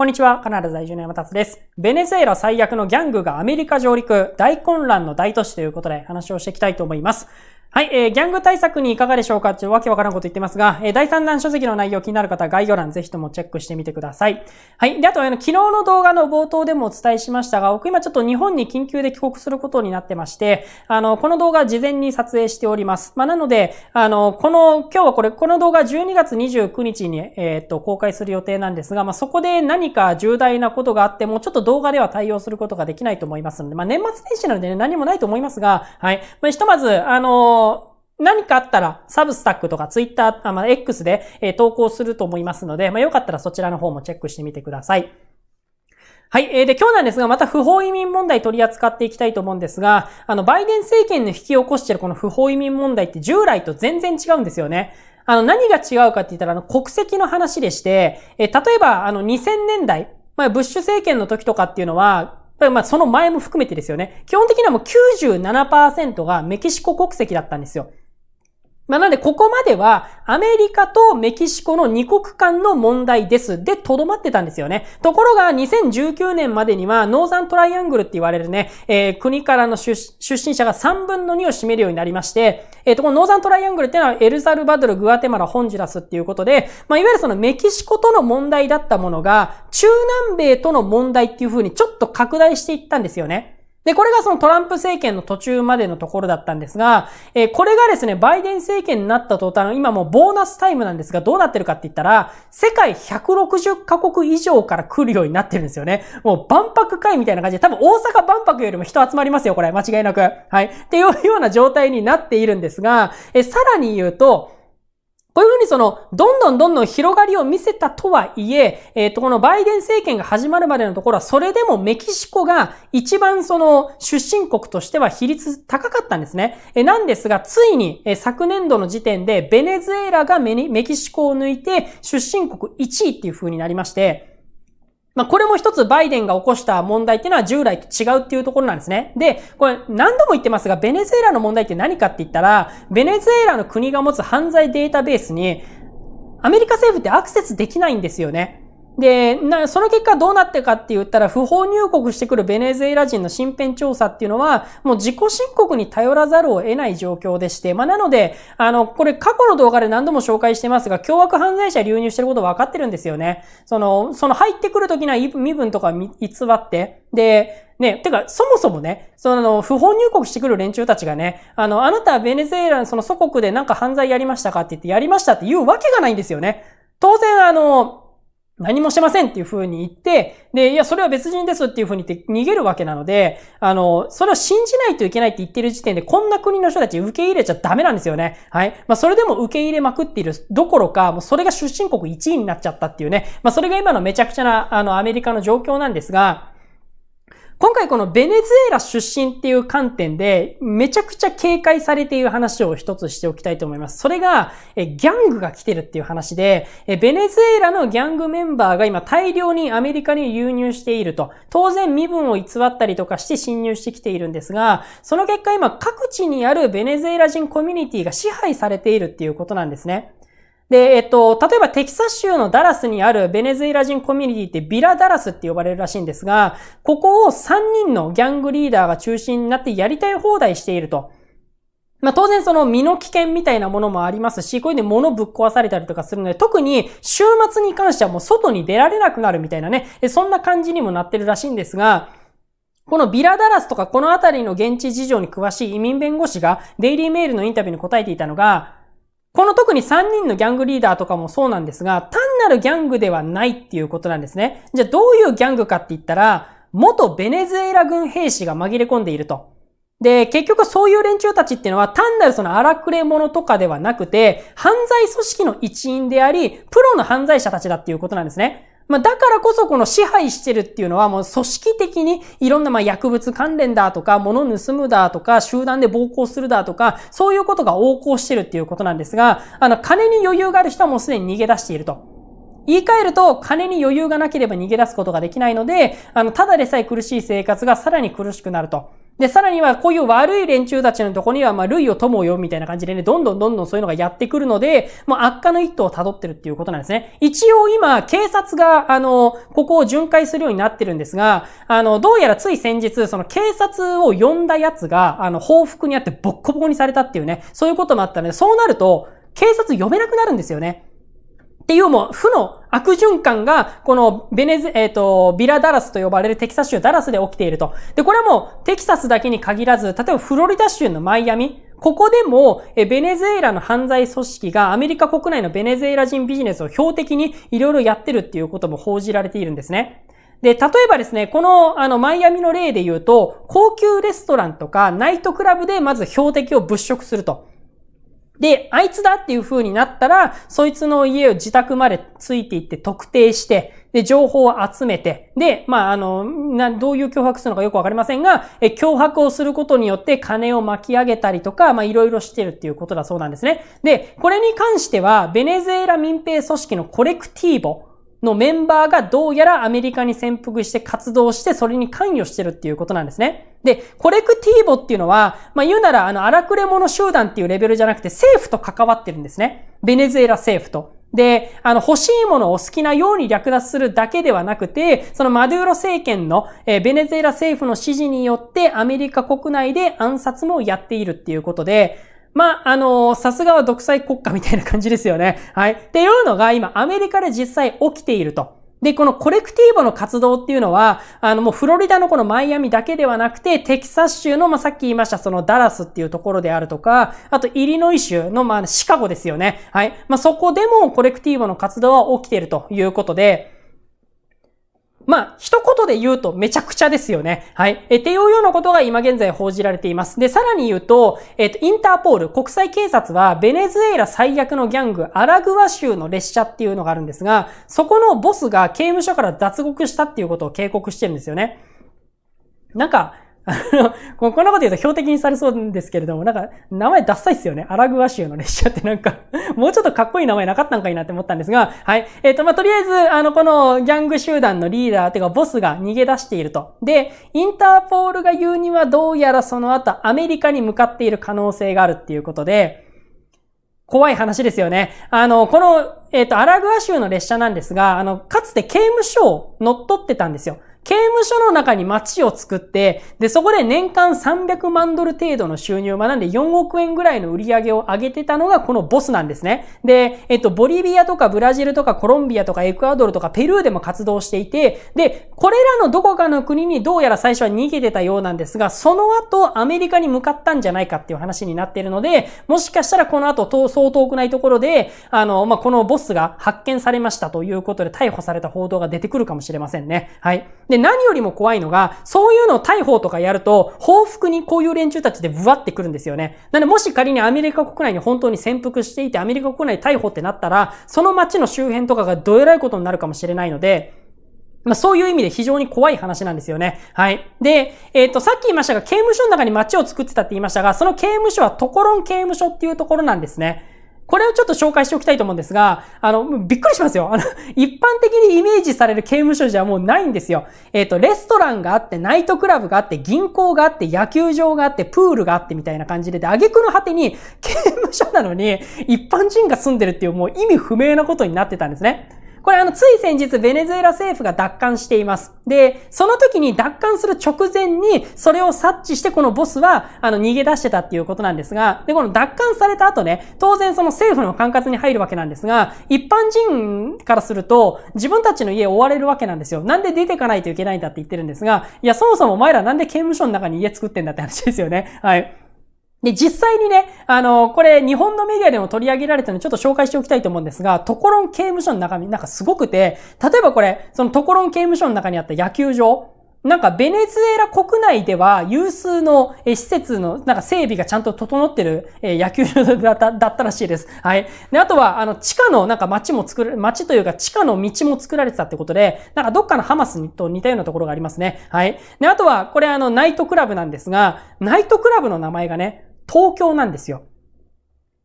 こんにちは、カナダ在住の山達です。ベネズエラ最悪のギャングがアメリカ上陸、大混乱の大都市ということで話をしていきたいと思います。はい、えー、ギャング対策にいかがでしょうかってうわけわからんこと言ってますが、えー、第3弾書籍の内容気になる方は概要欄ぜひともチェックしてみてください。はい。で、あと、あの、昨日の動画の冒頭でもお伝えしましたが、僕今ちょっと日本に緊急で帰国することになってまして、あの、この動画事前に撮影しております。まあ、なので、あの、この、今日はこれ、この動画12月29日に、えー、っと、公開する予定なんですが、まあ、そこで何か重大なことがあっても、ちょっと動画では対応することができないと思いますので、まあ、年末年始なので、ね、何もないと思いますが、はい。まあ、ひとまず、あのの、何かあったら、サブスタックとかツイッター、まあ、X で、え投稿すると思いますので、まあ、よかったらそちらの方もチェックしてみてください。はい。えー、で、今日なんですが、また不法移民問題取り扱っていきたいと思うんですが、あの、バイデン政権の引き起こしているこの不法移民問題って従来と全然違うんですよね。あの、何が違うかって言ったら、あの、国籍の話でして、え例えば、あの、2000年代、まあ、ブッシュ政権の時とかっていうのは、まあ、その前も含めてですよね。基本的にはもう97%がメキシコ国籍だったんですよ。まあ、なんで、ここまでは、アメリカとメキシコの2国間の問題です。で、とどまってたんですよね。ところが、2019年までには、ノーザントライアングルって言われるね、えー、国からの出身者が3分の2を占めるようになりまして、えっ、ー、と、このノーザントライアングルっていうのは、エルサルバドル、グアテマラ、ホンジュラスっていうことで、まあ、いわゆるそのメキシコとの問題だったものが、中南米との問題っていう風にちょっと拡大していったんですよね。で、これがそのトランプ政権の途中までのところだったんですが、えー、これがですね、バイデン政権になった途端、今もうボーナスタイムなんですが、どうなってるかって言ったら、世界160カ国以上から来るようになってるんですよね。もう万博会みたいな感じで、多分大阪万博よりも人集まりますよ、これ。間違いなく。はい。っていうような状態になっているんですが、えー、さらに言うと、こういうふうにその、どんどんどんどん広がりを見せたとはいえ、えっ、ー、と、このバイデン政権が始まるまでのところは、それでもメキシコが一番その、出身国としては比率高かったんですね。えなんですが、ついに、え昨年度の時点で、ベネズエラがメキシコを抜いて、出身国1位っていう風になりまして、まあ、これも一つバイデンが起こした問題っていうのは従来と違うっていうところなんですね。で、これ何度も言ってますが、ベネズエラの問題って何かって言ったら、ベネズエラの国が持つ犯罪データベースに、アメリカ政府ってアクセスできないんですよね。で、な、その結果どうなってかって言ったら、不法入国してくるベネズエラ人の身辺調査っていうのは、もう自己申告に頼らざるを得ない状況でして、まあ、なので、あの、これ過去の動画で何度も紹介してますが、凶悪犯罪者流入してること分かってるんですよね。その、その入ってくる時は身分とか偽って、で、ね、てか、そもそもね、その、不法入国してくる連中たちがね、あの、あなたはベネズエラのその祖国でなんか犯罪やりましたかって言って、やりましたって言うわけがないんですよね。当然、あの、何もしてませんっていう風に言って、で、いや、それは別人ですっていう風に言って逃げるわけなので、あの、それを信じないといけないって言ってる時点で、こんな国の人たち受け入れちゃダメなんですよね。はい。まあ、それでも受け入れまくっているどころか、もうそれが出身国1位になっちゃったっていうね。まあ、それが今のめちゃくちゃな、あの、アメリカの状況なんですが、今回このベネズエラ出身っていう観点で、めちゃくちゃ警戒されている話を一つしておきたいと思います。それが、えギャングが来てるっていう話でえ、ベネズエラのギャングメンバーが今大量にアメリカに流入していると。当然身分を偽ったりとかして侵入してきているんですが、その結果今各地にあるベネズエラ人コミュニティが支配されているっていうことなんですね。で、えっと、例えばテキサス州のダラスにあるベネズエラ人コミュニティってビラダラスって呼ばれるらしいんですが、ここを3人のギャングリーダーが中心になってやりたい放題していると。まあ、当然その身の危険みたいなものもありますし、こういうで物ぶっ壊されたりとかするので、特に週末に関してはもう外に出られなくなるみたいなね、そんな感じにもなってるらしいんですが、このビラダラスとかこの辺りの現地事情に詳しい移民弁護士がデイリーメールのインタビューに答えていたのが、この特に3人のギャングリーダーとかもそうなんですが、単なるギャングではないっていうことなんですね。じゃあどういうギャングかって言ったら、元ベネズエラ軍兵士が紛れ込んでいると。で、結局そういう連中たちっていうのは単なるその荒くれ者とかではなくて、犯罪組織の一員であり、プロの犯罪者たちだっていうことなんですね。まあ、だからこそこの支配してるっていうのはもう組織的にいろんなまあ薬物関連だとか、物盗むだとか、集団で暴行するだとか、そういうことが横行してるっていうことなんですが、あの、金に余裕がある人はもうすでに逃げ出していると。言い換えると、金に余裕がなければ逃げ出すことができないので、あの、ただでさえ苦しい生活がさらに苦しくなると。で、さらには、こういう悪い連中たちのとこには、まあ、類を友よ、みたいな感じでね、どんどんどんどんそういうのがやってくるので、もう悪化の一途を辿ってるっていうことなんですね。一応今、警察が、あの、ここを巡回するようになってるんですが、あの、どうやらつい先日、その警察を呼んだ奴が、あの、報復にあってボッコボコにされたっていうね、そういうこともあったので、そうなると、警察呼べなくなるんですよね。っていうも負の悪循環が、このベネズ、えっ、ー、と、ビラダラスと呼ばれるテキサス州ダラスで起きていると。で、これはもうテキサスだけに限らず、例えばフロリダ州のマイアミ、ここでも、え、ベネズエラの犯罪組織がアメリカ国内のベネズエラ人ビジネスを標的にいろいろやってるっていうことも報じられているんですね。で、例えばですね、この、あの、マイアミの例で言うと、高級レストランとかナイトクラブでまず標的を物色すると。で、あいつだっていう風になったら、そいつの家を自宅までついていって特定して、で、情報を集めて、で、まあ、あの、な、どういう脅迫するのかよくわかりませんが、え、脅迫をすることによって金を巻き上げたりとか、まいろいろしてるっていうことだそうなんですね。で、これに関しては、ベネズエラ民兵組織のコレクティーボのメンバーがどうやらアメリカに潜伏して活動してそれに関与してるっていうことなんですね。で、コレクティーボっていうのは、まあ、言うならあの荒くれ者集団っていうレベルじゃなくて政府と関わってるんですね。ベネズエラ政府と。で、あの、欲しいものを好きなように略奪するだけではなくて、そのマドゥーロ政権の、えー、ベネズエラ政府の指示によってアメリカ国内で暗殺もやっているっていうことで、まあ、あのさすがは独裁国家みたいな感じですよね。はい。っていうのが今、アメリカで実際起きていると。で、このコレクティーボの活動っていうのは、あの、もうフロリダのこのマイアミだけではなくて、テキサス州の、まあ、さっき言いました、そのダラスっていうところであるとか、あとイリノイ州の、まあ、シカゴですよね。はい。まあ、そこでもコレクティーボの活動は起きているということで、まあ、一言で言うとめちゃくちゃですよね。はい。えていうようなことが今現在報じられています。で、さらに言うと、えっ、と、インターポール、国際警察は、ベネズエラ最悪のギャング、アラグア州の列車っていうのがあるんですが、そこのボスが刑務所から脱獄したっていうことを警告してるんですよね。なんか、あの、こんなこと言うと標的にされそうですけれども、なんか、名前ダッサいっすよね。アラグア州の列車ってなんか もうちょっとかっこいい名前なかったんかいなって思ったんですが、はい。えっ、ー、と、まあ、とりあえず、あの、このギャング集団のリーダー、っていうかボスが逃げ出していると。で、インターポールが言うにはどうやらその後アメリカに向かっている可能性があるっていうことで、怖い話ですよね。あの、この、えっ、ー、と、アラグア州の列車なんですが、あの、かつて刑務所を乗っ取ってたんですよ。刑務所の中に町を作って、で、そこで年間300万ドル程度の収入、まあ、なんで4億円ぐらいの売り上げを上げてたのがこのボスなんですね。で、えっと、ボリビアとかブラジルとかコロンビアとかエクアドルとかペルーでも活動していて、で、これらのどこかの国にどうやら最初は逃げてたようなんですが、その後アメリカに向かったんじゃないかっていう話になっているので、もしかしたらこの後、そう遠くないところで、あの、まあ、このボスが発見されましたということで逮捕された報道が出てくるかもしれませんね。はい。で、何よりも怖いのが、そういうのを逮捕とかやると、報復にこういう連中たちでブワってくるんですよね。なので、もし仮にアメリカ国内に本当に潜伏していて、アメリカ国内逮捕ってなったら、その街の周辺とかがどえらいことになるかもしれないので、まあ、そういう意味で非常に怖い話なんですよね。はい。で、えっ、ー、と、さっき言いましたが、刑務所の中に街を作ってたって言いましたが、その刑務所はトコロン刑務所っていうところなんですね。これをちょっと紹介しておきたいと思うんですが、あの、びっくりしますよ。あの、一般的にイメージされる刑務所じゃもうないんですよ。えっ、ー、と、レストランがあって、ナイトクラブがあって、銀行があって、野球場があって、プールがあってみたいな感じで、で、挙句の果てに、刑務所なのに、一般人が住んでるっていうもう意味不明なことになってたんですね。これあの、つい先日、ベネズエラ政府が奪還しています。で、その時に奪還する直前に、それを察知して、このボスは、あの、逃げ出してたっていうことなんですが、で、この奪還された後ね、当然その政府の管轄に入るわけなんですが、一般人からすると、自分たちの家追われるわけなんですよ。なんで出てかないといけないんだって言ってるんですが、いや、そもそもお前らなんで刑務所の中に家作ってんだって話ですよね。はい。で、実際にね、あの、これ日本のメディアでも取り上げられたのでちょっと紹介しておきたいと思うんですが、トコロン刑務所の中身なんかすごくて、例えばこれ、そのトコロン刑務所の中にあった野球場、なんかベネズエラ国内では有数の施設のなんか整備がちゃんと整ってる野球場だっただったらしいです。はい。で、あとはあの地下のなんか街も作る、街というか地下の道も作られてたってことで、なんかどっかのハマスと似たようなところがありますね。はい。で、あとはこれあのナイトクラブなんですが、ナイトクラブの名前がね、東京なんですよ。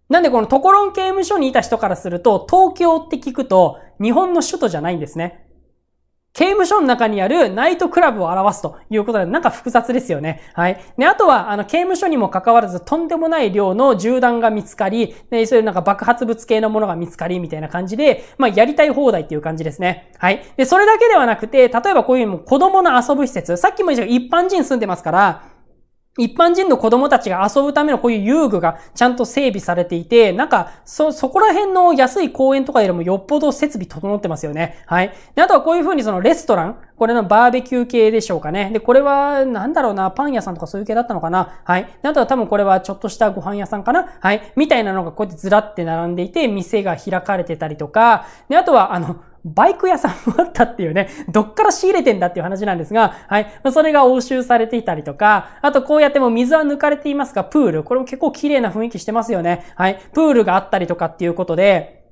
なんでこのところん刑務所にいた人からすると、東京って聞くと、日本の首都じゃないんですね。刑務所の中にあるナイトクラブを表すということで、なんか複雑ですよね。はい。で、あとは、あの、刑務所にも関わらず、とんでもない量の銃弾が見つかり、で、そういうなんか爆発物系のものが見つかり、みたいな感じで、まあ、やりたい放題っていう感じですね。はい。で、それだけではなくて、例えばこういうも子供の遊ぶ施設、さっきも言ったよう一般人住んでますから、一般人の子供たちが遊ぶためのこういう遊具がちゃんと整備されていて、なんか、そ、そこら辺の安い公園とかよりもよっぽど設備整ってますよね。はい。で、あとはこういう風にそのレストラン、これのバーベキュー系でしょうかね。で、これは、なんだろうな、パン屋さんとかそういう系だったのかな。はい。であとは多分これはちょっとしたご飯屋さんかな。はい。みたいなのがこうやってずらって並んでいて、店が開かれてたりとか、で、あとは、あの、バイク屋さんもあったっていうね、どっから仕入れてんだっていう話なんですが、はい。それが押収されていたりとか、あとこうやっても水は抜かれていますが、プール。これも結構綺麗な雰囲気してますよね。はい。プールがあったりとかっていうことで、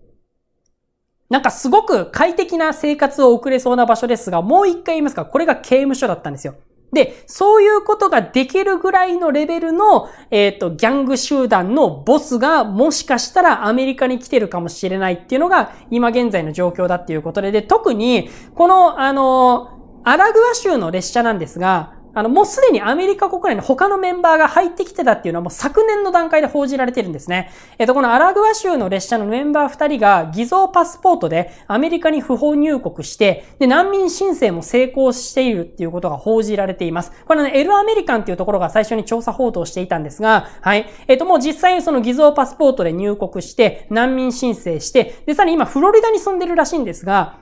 なんかすごく快適な生活を送れそうな場所ですが、もう一回言いますか、これが刑務所だったんですよ。で、そういうことができるぐらいのレベルの、えっ、ー、と、ギャング集団のボスがもしかしたらアメリカに来てるかもしれないっていうのが今現在の状況だっていうことで、で、特に、この、あの、アラグア州の列車なんですが、あの、もうすでにアメリカ国内の他のメンバーが入ってきてたっていうのはもう昨年の段階で報じられてるんですね。えっ、と、このアラグア州の列車のメンバー2人が偽造パスポートでアメリカに不法入国して、で、難民申請も成功しているっていうことが報じられています。これね、エルアメリカンっていうところが最初に調査報道していたんですが、はい。えっ、と、もう実際にその偽造パスポートで入国して、難民申請して、で、さらに今フロリダに住んでるらしいんですが、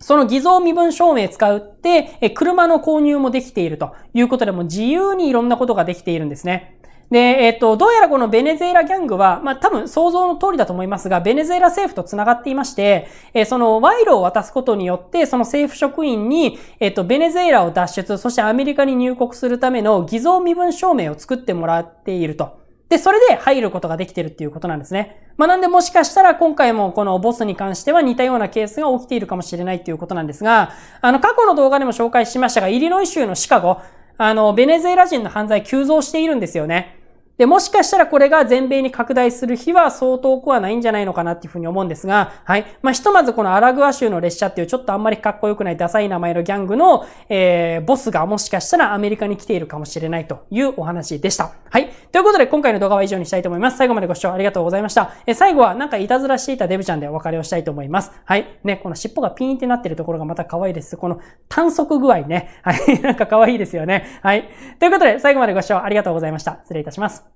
その偽造身分証明使うって、車の購入もできているということでも自由にいろんなことができているんですね。で、えっと、どうやらこのベネズエラギャングは、まあ、多分想像の通りだと思いますが、ベネズエラ政府と繋がっていまして、えその賄賂を渡すことによって、その政府職員に、えっと、ベネズエラを脱出、そしてアメリカに入国するための偽造身分証明を作ってもらっていると。で、それで入ることができてるっていうことなんですね。まあ、なんでもしかしたら今回もこのボスに関しては似たようなケースが起きているかもしれないっていうことなんですが、あの、過去の動画でも紹介しましたが、イリノイ州のシカゴ、あの、ベネズエラ人の犯罪急増しているんですよね。で、もしかしたらこれが全米に拡大する日は相当多くはないんじゃないのかなっていうふうに思うんですが、はい。まあ、ひとまずこのアラグア州の列車っていうちょっとあんまりかっこよくないダサい名前のギャングの、えー、ボスがもしかしたらアメリカに来ているかもしれないというお話でした。はい。ということで今回の動画は以上にしたいと思います。最後までご視聴ありがとうございました。え最後はなんかいたずらしていたデブちゃんでお別れをしたいと思います。はい。ね、この尻尾がピーンってなってるところがまた可愛いです。この短足具合ね。はい。なんか可愛いですよね。はい。ということで最後までご視聴ありがとうございました。失礼いたします。